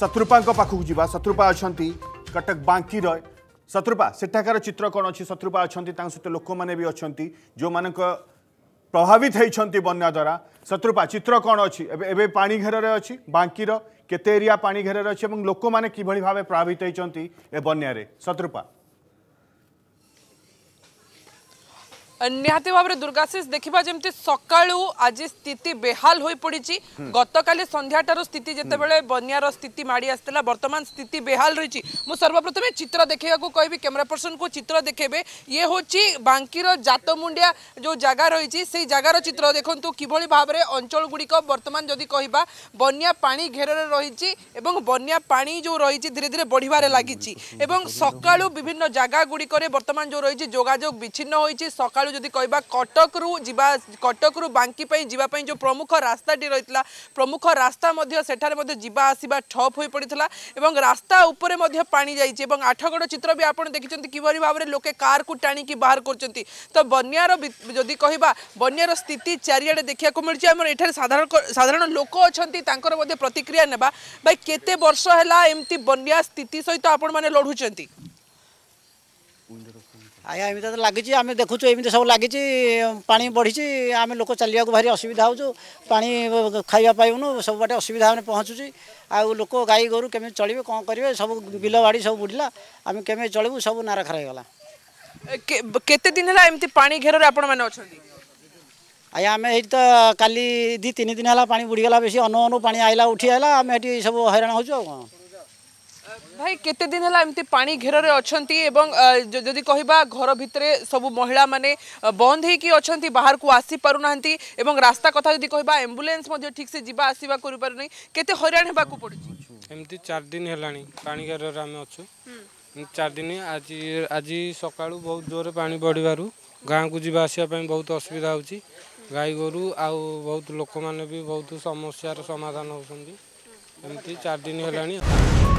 शत्रुपा पाखक जावा शत्रुपा अच्छा कटक बांकी रय शत्रुपा सेठाकर चित्र कौन अच्छी शत्रुपा अच्छा सहित लोक मैंने भी अच्छा जो मान प्रभावित होती बना द्वारा शत्रुपा चित्र कौन अच्छी एवं पाघेर अच्छी बांकी केते एरिया पाघेर अच्छे लोक मैंने किभ भाव प्रभावित होती बनार शत्रुपा ନିହାତି ଭାବରେ ଦୁର୍ଗାଶିଷ ଦେଖିବା ଯେମିତି ସକାଳୁ ଆଜି ସ୍ଥିତି ବେହାଲ ହୋଇପଡ଼ିଛି ଗତକାଲି ସନ୍ଧ୍ୟାଠାରୁ ସ୍ଥିତି ଯେତେବେଳେ ବନ୍ୟାର ସ୍ଥିତି ମାଡ଼ି ଆସିଥିଲା ବର୍ତ୍ତମାନ ସ୍ଥିତି ବେହାଲ ରହିଛି ମୁଁ ସର୍ବପ୍ରଥମେ ଚିତ୍ର ଦେଖେଇବାକୁ କହିବି କ୍ୟାମେରା ପର୍ସନକୁ ଚିତ୍ର ଦେଖେଇବେ ଇଏ ହେଉଛି ବାଙ୍କିର ଜାତମୁଣ୍ଡିଆ ଯେଉଁ ଜାଗା ରହିଛି ସେଇ ଜାଗାର ଚିତ୍ର ଦେଖନ୍ତୁ କିଭଳି ଭାବରେ ଅଞ୍ଚଳଗୁଡ଼ିକ ବର୍ତ୍ତମାନ ଯଦି କହିବା ବନ୍ୟା ପାଣି ଘେରରେ ରହିଛି ଏବଂ ବନ୍ୟା ପାଣି ଯେଉଁ ରହିଛି ଧୀରେ ଧୀରେ ବଢ଼ିବାରେ ଲାଗିଛି ଏବଂ ସକାଳୁ ବିଭିନ୍ନ ଜାଗାଗୁଡ଼ିକରେ ବର୍ତ୍ତମାନ ଯେଉଁ ରହିଛି ଯୋଗାଯୋଗ ବିଚ୍ଛିନ୍ନ ହୋଇଛି ସକାଳୁ ସକାଳୁ ଯଦି କହିବା କଟକରୁ ଯିବା କଟକରୁ ବାଙ୍କି ପାଇଁ ଯିବା ପାଇଁ ଯେଉଁ ପ୍ରମୁଖ ରାସ୍ତାଟି ରହିଥିଲା ପ୍ରମୁଖ ରାସ୍ତା ମଧ୍ୟ ସେଠାରେ ମଧ୍ୟ ଯିବା ଆସିବା ଠପ୍ ହୋଇପଡ଼ିଥିଲା ଏବଂ ରାସ୍ତା ଉପରେ ମଧ୍ୟ ପାଣି ଯାଇଛି ଏବଂ ଆଠଗଡ଼ ଚିତ୍ର ବି ଆପଣ ଦେଖିଛନ୍ତି କିଭଳି ଭାବରେ ଲୋକେ କାର୍କୁ ଟାଣିକି ବାହାର କରୁଛନ୍ତି ତ ବନ୍ୟାର ଯଦି କହିବା ବନ୍ୟାର ସ୍ଥିତି ଚାରିଆଡ଼େ ଦେଖିବାକୁ ମିଳୁଛି ଆମର ଏଠାରେ ସାଧାରଣ ସାଧାରଣ ଲୋକ ଅଛନ୍ତି ତାଙ୍କର ମଧ୍ୟ ପ୍ରତିକ୍ରିୟା ନେବା ବା କେତେ ବର୍ଷ ହେଲା ଏମିତି ବନ୍ୟା ସ୍ଥିତି ସହିତ ଆପଣମାନେ ଲଢ଼ୁଛନ୍ତି अमिता लाग बढी चाहिँ आमे लोक चाहिँ भारी असुविधा हौ छु पाइनू सबुबा असुविधा पहचु आउँ लोक गाई गोरु केमि चलि कि सब बिलवाडी सबै बुढिलामे के चलु सबै नाराखरा केतदिन एम घिर आपे अब है त कालि दुई तिनदिन होला पा बुढी गेसी अन्नअनु पा आइला उठी आम सब हैराउँछु क ভাই কেতে দিন হল এমতি পানি ঘেরে অনেক এবং যদি কহবা ঘর ভিতরে সবু মহিলা মানে বন্ধ হয়েকি অনেক বাহারক আসিপারু না এবং রাস্তা কথা যদি কহবা আম্বুলেন্স ঠিকসে যা আসবা করে না কেতে হইরাণ হওয়া পড়ছে এমতি চার দিন হলাণ পানি ঘেরে আমি অছু চার দিন আজ আজ সকাল বহু জোরে পানি বড়িবার গাঁকু যা আসা বহু অসুবিধা হচ্ছে গাই গরু আউ লোক মানে বহু সমস্যার সমাধান হচ্ছেন এমতি চার দিন হলাণ